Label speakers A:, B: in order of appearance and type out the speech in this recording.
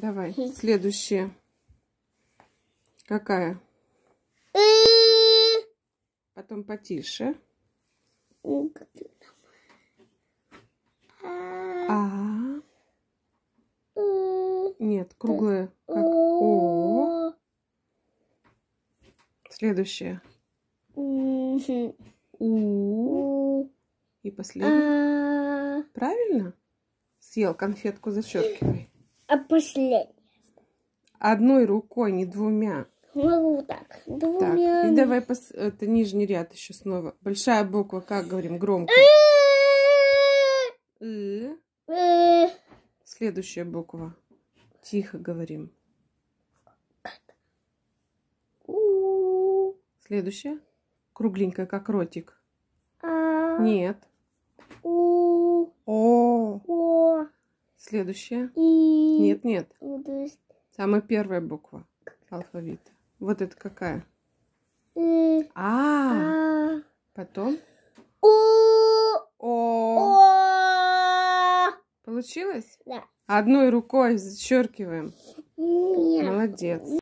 A: Давай, хм. Следующее. Какая? Э. Потом потише. А. а. Э. Нет, круглая, э. как О. Следующая. У. И а. последнее. Правильно? Съел конфетку, защелкивай. А
B: последнее.
A: Одной рукой, не двумя.
B: Могу вот так. Двумя.
A: Так, и давай пос... это нижний ряд еще снова. Большая буква, как говорим, громко. Э. Э. Э. Следующая буква. Тихо говорим. Следующая. Кругленькая, как ротик. А. Нет. У. Следующая? И... Нет, нет. Самая первая буква алфавита. Вот это какая? И... А. а. Потом? О. О. Получилось? Да. Одной рукой зачеркиваем. Нет. Молодец.